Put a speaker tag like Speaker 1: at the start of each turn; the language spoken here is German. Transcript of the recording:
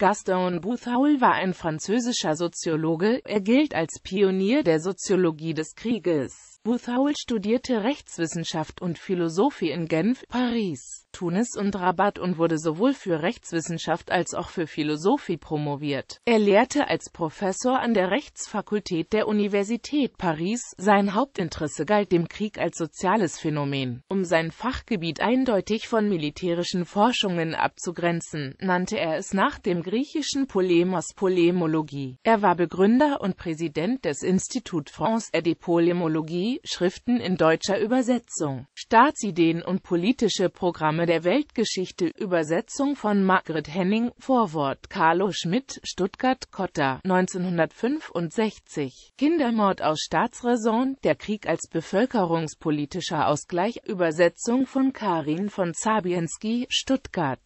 Speaker 1: Gaston Bouthauel war ein französischer Soziologe, er gilt als Pionier der Soziologie des Krieges. Bouthauel studierte Rechtswissenschaft und Philosophie in Genf, Paris, Tunis und Rabat und wurde sowohl für Rechtswissenschaft als auch für Philosophie promoviert. Er lehrte als Professor an der Rechtsfakultät der Universität Paris. Sein Hauptinteresse galt dem Krieg als soziales Phänomen. Um sein Fachgebiet eindeutig von militärischen Forschungen abzugrenzen, nannte er es nach dem griechischen Polemos Polemologie. Er war Begründer und Präsident des Institut France et de Polemologie, Schriften in deutscher Übersetzung, Staatsideen und politische Programme der Weltgeschichte, Übersetzung von Margret Henning, Vorwort Carlo Schmidt, Stuttgart, Cotta, 1965, Kindermord aus Staatsräson, der Krieg als bevölkerungspolitischer Ausgleich, Übersetzung von Karin von Zabienski, Stuttgart.